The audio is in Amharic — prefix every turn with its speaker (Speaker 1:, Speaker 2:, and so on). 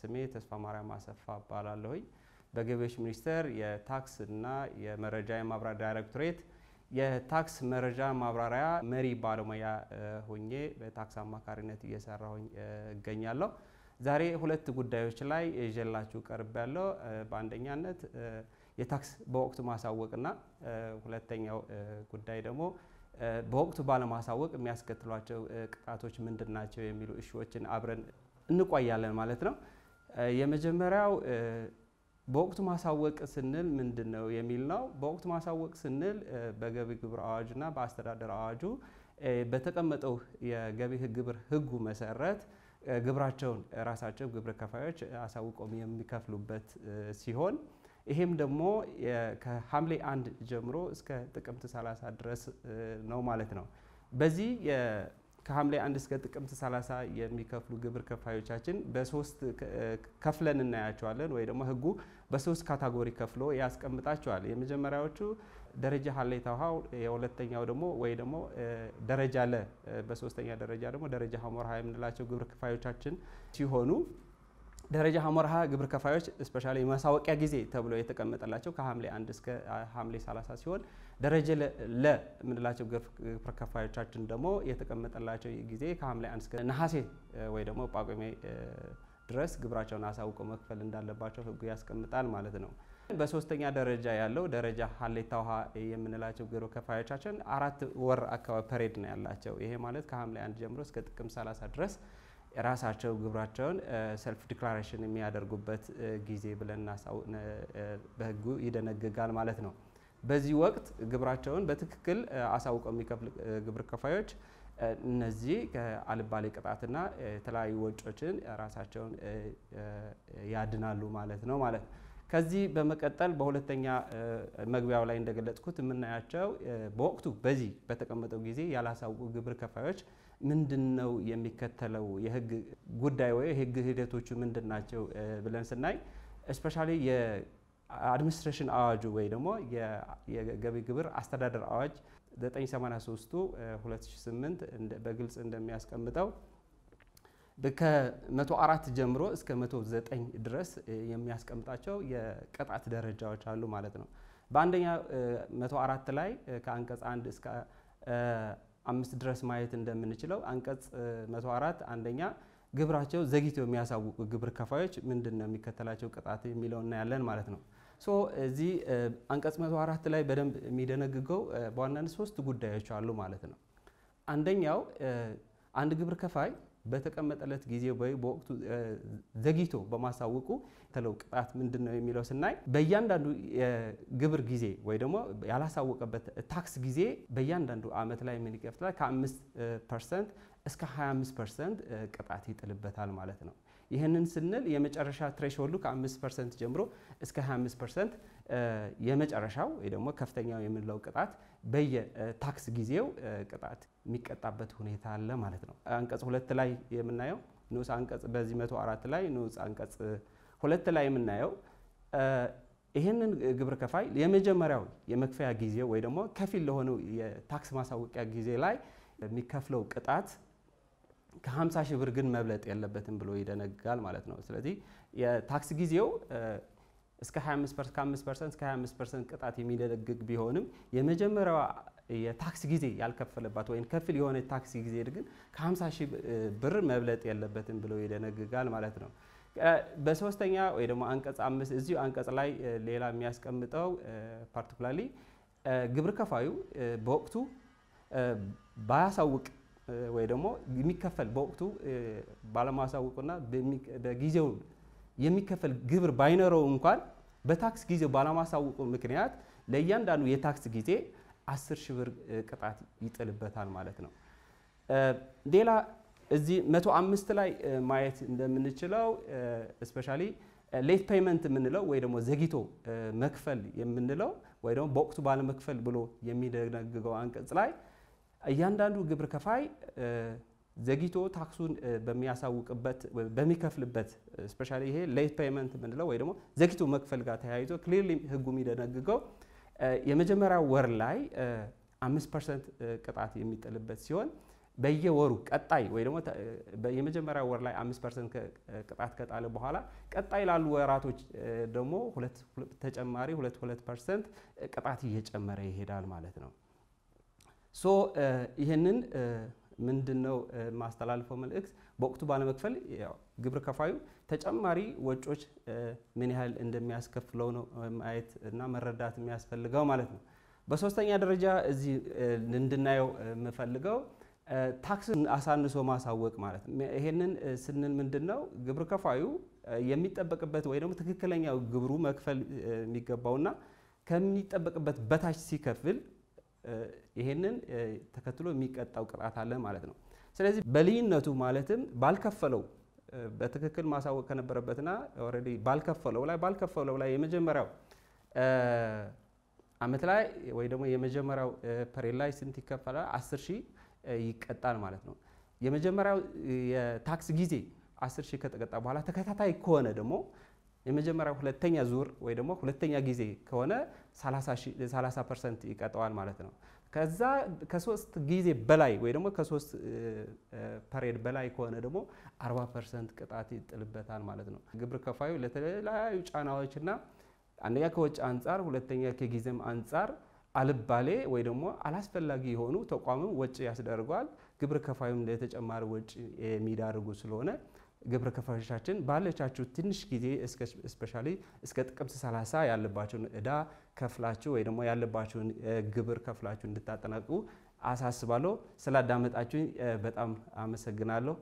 Speaker 1: ስሜ ተስፋ ማርያም አሰፋ እባላለሁኝ። በገቢዎች ሚኒስቴር የታክስ እና የመረጃ የማብራሪያ ዳይሬክቶሬት የታክስ መረጃ ማብራሪያ መሪ ባለሙያ ሆኜ በታክስ አማካሪነት እየሰራሁኝ እገኛለሁ። ዛሬ ሁለት ጉዳዮች ላይ ይዤላችሁ ቀርብ ያለው በአንደኛነት የታክስ በወቅቱ ማሳወቅና ሁለተኛው ጉዳይ ደግሞ በወቅቱ ባለማሳወቅ የሚያስከትሏቸው ቅጣቶች ምንድን ናቸው የሚሉ እሽዎችን አብረን እንቆያለን ማለት ነው። የመጀመሪያው በወቅቱ ማሳወቅ ስንል ምንድን ነው የሚል ነው። በወቅቱ ማሳወቅ ስንል በገቢ ግብር አዋጁና በአስተዳደር አዋጁ በተቀመጠው የገቢ ግብር ሕጉ መሰረት ግብራቸውን ራሳቸው ግብር ከፋዮች አሳውቀውም የሚከፍሉበት ሲሆን ይሄም ደግሞ ከሐምሌ አንድ ጀምሮ እስከ ጥቅምት 30 ድረስ ነው ማለት ነው። በዚህ ከሐምሌ አንድ እስከ ጥቅምት 30 የሚከፍሉ ግብር ከፋዮቻችን በሶስት ከፍለን እናያቸዋለን ወይ ደግሞ ህጉ በሶስት ካታጎሪ ከፍሎ ያስቀምጣቸዋል። የመጀመሪያዎቹ ደረጃ ሀሌታ ውሃ፣ የሁለተኛው ደግሞ ወይ ደግሞ ደረጃ ለ፣ በሶስተኛ ደረጃ ደግሞ ደረጃ ሀሞር ሀ የምንላቸው ግብር ከፋዮቻችን ሲሆኑ ደረጃ ሀመርሃ ግብር ከፋዮች ስፔሻሊ ማሳወቂያ ጊዜ ተብሎ የተቀመጠላቸው ከሐምሌ 1 እስከ ሐምሌ 30 ሲሆን ደረጀ ለ የምንላቸው ግብር ከፋዮቻችን ደግሞ የተቀመጠላቸው ጊዜ ከሐምሌ 1 እስከ ነሐሴ ወይ ደግሞ ጳጉሜ ድረስ ግብራቸውን አሳውቀው መክፈል እንዳለባቸው ሕጉ ያስቀምጣል ማለት ነው። በሶስተኛ ደረጃ ያለው ደረጃ ሀሌታ ውሃ የምንላቸው ግብር ከፋዮቻችን አራት ወር አካባቢ ፐሬድ ነው ያላቸው። ይሄ ማለት ከሐምሌ 1 ጀምሮ እስከ ጥቅም 30 ድረስ ራሳቸው ግብራቸውን ሰልፍ ዲክላሬሽን የሚያደርጉበት ጊዜ ብለን በህጉ ይደነግጋል ማለት ነው። በዚህ ወቅት ግብራቸውን በትክክል አሳውቀው የሚከፍል ግብር ከፋዮች እነዚህ ከአልባሌ ቅጣትና የተለያዩ ወጮችን ራሳቸውን ያድናሉ ማለት ነው ማለት ነው። ከዚህ በመቀጠል በሁለተኛ መግቢያው ላይ እንደገለጽኩት የምናያቸው በወቅቱ በዚህ በተቀመጠው ጊዜ ያላሳውቁ ግብር ከፋዮች ምንድን ነው የሚከተለው የህግ ጉዳይ ወይ የህግ ሂደቶቹ ምንድን ናቸው ብለን ስናይ እስፔሻሊ የአድሚኒስትሬሽን አዋጁ ወይ ደግሞ የገቢ ግብር አስተዳደር አዋጅ 983 2008 በግልጽ እንደሚያስቀምጠው ከ አራት ጀምሮ እስከ ዘጠኝ ድረስ የሚያስቀምጣቸው የቅጣት ደረጃዎች አሉ ማለት ነው። በአንደኛ አራት ላይ ከአንቀጽ 1 እስከ አምስት ድረስ ማየት እንደምንችለው አንቀጽ 104 አንደኛ ግብራቸው ዘግይተው የሚያሳውቁ ግብር ከፋዮች ምንድን ነው የሚከተላቸው ቅጣት የሚለው እናያለን ማለት ነው። ሶ እዚህ አንቀጽ አራት ላይ በደንብ የሚደነግገው በዋናነት ሶስት ጉዳዮች አሉ ማለት ነው። አንደኛው አንድ ግብር ከፋይ በተቀመጠለት ጊዜ ወይ በወቅቱ ዘግይቶ በማሳወቁ ተለው ቅጣት ምንድን ነው የሚለው ስናይ በእያንዳንዱ የግብር ጊዜ ወይ ደግሞ ያላሳወቀበት ታክስ ጊዜ በእያንዳንዱ ዓመት ላይ ምን ይከፍላል? ከ5 ፐርሰንት እስከ 25 ፐርሰንት ቅጣት ይጥልበታል ማለት ነው። ይህንን ስንል የመጨረሻ ትሬሽሆልዱ ከ5 ፐርሰንት ጀምሮ እስከ 25 ፐርሰንት የመጨረሻው ወይ ደግሞ ከፍተኛው የምንለው ቅጣት በየታክስ ጊዜው ቅጣት የሚቀጣበት ሁኔታ አለ ማለት ነው። አንቀጽ ሁለት ላይ የምናየው ንዑስ አንቀጽ በዚህ 104 ላይ ንዑስ አንቀጽ ሁለት ላይ የምናየው ይህንን ግብር ከፋይ የመጀመሪያው የመክፈያ ጊዜው ወይ ደግሞ ከፊል ለሆነው የታክስ ማሳወቂያ ጊዜ ላይ የሚከፍለው ቅጣት ከ50 ሺህ ብር ግን መብለጥ የለበትም ብሎ ይደነግጋል ማለት ነው። ስለዚህ የታክስ ጊዜው እስከ 25 ፐርሰንት እስከ 25 ፐርሰንት ቅጣት የሚደነግግ ቢሆንም የመጀመሪያዋ የታክስ ጊዜ ያልከፈለባት ወይም ከፊል የሆነ ታክስ ጊዜ ግን ከ50 ሺህ ብር መብለጥ የለበትም ብሎ ይደነግጋል ማለት ነው። በሶስተኛ ወይ ደግሞ አንቀጽ አምስት እዚሁ አንቀጽ ላይ ሌላ የሚያስቀምጠው ፓርቲኩላሊ ግብር ከፋዩ በወቅቱ ባያሳውቅ ወይ ደግሞ የሚከፈል በወቅቱ ባለማሳወቁና በጊዜው የሚከፈል ግብር ባይኖረው እንኳን በታክስ ጊዜው ባለማሳወቁ ምክንያት ለእያንዳንዱ የታክስ ጊዜ አስር ሺህ ብር ቅጣት ይጥልበታል ማለት ነው። ሌላ እዚህ መቶ አምስት ላይ ማየት እንደምንችለው እስፔሻሊ ሌት ፔይመንት የምንለው ወይ ደግሞ ዘግይቶ መክፈል የምንለው ወይ ደግሞ በወቅቱ ባለመክፈል ብሎ የሚደነግገው አንቀጽ ላይ እያንዳንዱ ግብር ከፋይ ዘግይቶ ታክሱን በሚያሳውቅበት በሚከፍልበት ስፔሻሊ ይሄ ሌት ፔመንት የምንለው ወይ ደግሞ ዘግይቶ መክፈል ጋር ተያይዞ ክሊርሊ ህጉ የሚደነግገው የመጀመሪያው ወር ላይ አምስት ፐርሰንት ቅጣት የሚጥልበት ሲሆን በየወሩ ቀጣይ ወይ ደግሞ የመጀመሪያ ወር ላይ አምስት ፐርሰንት ቅጣት ከጣለ በኋላ ቀጣይ ላሉ ወራቶች ደግሞ ተጨማሪ ሁለት ሁለት ፐርሰንት ቅጣት እየጨመረ ይሄዳል ማለት ነው። ሶ ይህንን ምንድን ነው የማስተላልፈው መልእክት በወቅቱ ባለመክፈል ግብር ከፋዩ ተጨማሪ ወጮች ምን ያህል እንደሚያስከፍለው ነው ማየት እና መረዳት የሚያስፈልገው ማለት ነው። በሶስተኛ ደረጃ እዚህ እንድናየው የምፈልገው ታክስ አሳንሶ ማሳወቅ ማለት ነው። ይሄንን ስንል ምንድን ነው ግብር ከፋዩ የሚጠበቅበት ወይ ደግሞ ትክክለኛው ግብሩ መክፈል የሚገባውና ከሚጠበቅበት በታች ሲከፍል ይሄንን ተከትሎ የሚቀጣው ቅጣት አለ ማለት ነው። ስለዚህ በልዩነቱ ማለትም ባልከፈለው በትክክል ማሳወቅ ከነበረበትና ኦልሬዲ ባልከፈለው ላይ ባልከፈለው ላይ የመጀመሪያው አመት ላይ ወይ ደግሞ የመጀመሪያው ፐሬድ ላይ ስንት ይከፈላል? አስር ሺህ ይቀጣል ማለት ነው። የመጀመሪያው የታክስ ጊዜ አስር ሺህ ከተቀጣ በኋላ ተከታታይ ከሆነ ደግሞ የመጀመሪያው ሁለተኛ ዙር ወይ ደግሞ ሁለተኛ ጊዜ ከሆነ 30 ፐርሰንት ይቀጠዋል ማለት ነው። ከዛ ከሶስት ጊዜ በላይ ወይ ደግሞ ከሶስት ፐሬድ በላይ ከሆነ ደግሞ 40 ፐርሰንት ቅጣት ይጥልበታል ማለት ነው። ግብር ከፋዩ ለተለያዩ ጫናዎችና አንደኛ ከወጪ አንጻር፣ ሁለተኛ ከጊዜም አንጻር አልባሌ ወይ ደግሞ አላስፈላጊ የሆኑ ተቋሙ ወጪ ያስደርገዋል። ግብር ከፋዩም ለተጨማሪ ወጪ የሚዳርጉ ስለሆነ ግብር ከፋዮቻችን ባለቻችሁ ትንሽ ጊዜ እስፔሻሊ እስከ ጥቅምት 30 ያለባችሁን እዳ ከፍላችሁ ወይ ደግሞ ያለባችሁን ግብር ከፍላችሁ እንድታጠናቅቁ አሳስባለሁ። ስላዳመጣችሁ በጣም አመሰግናለሁ።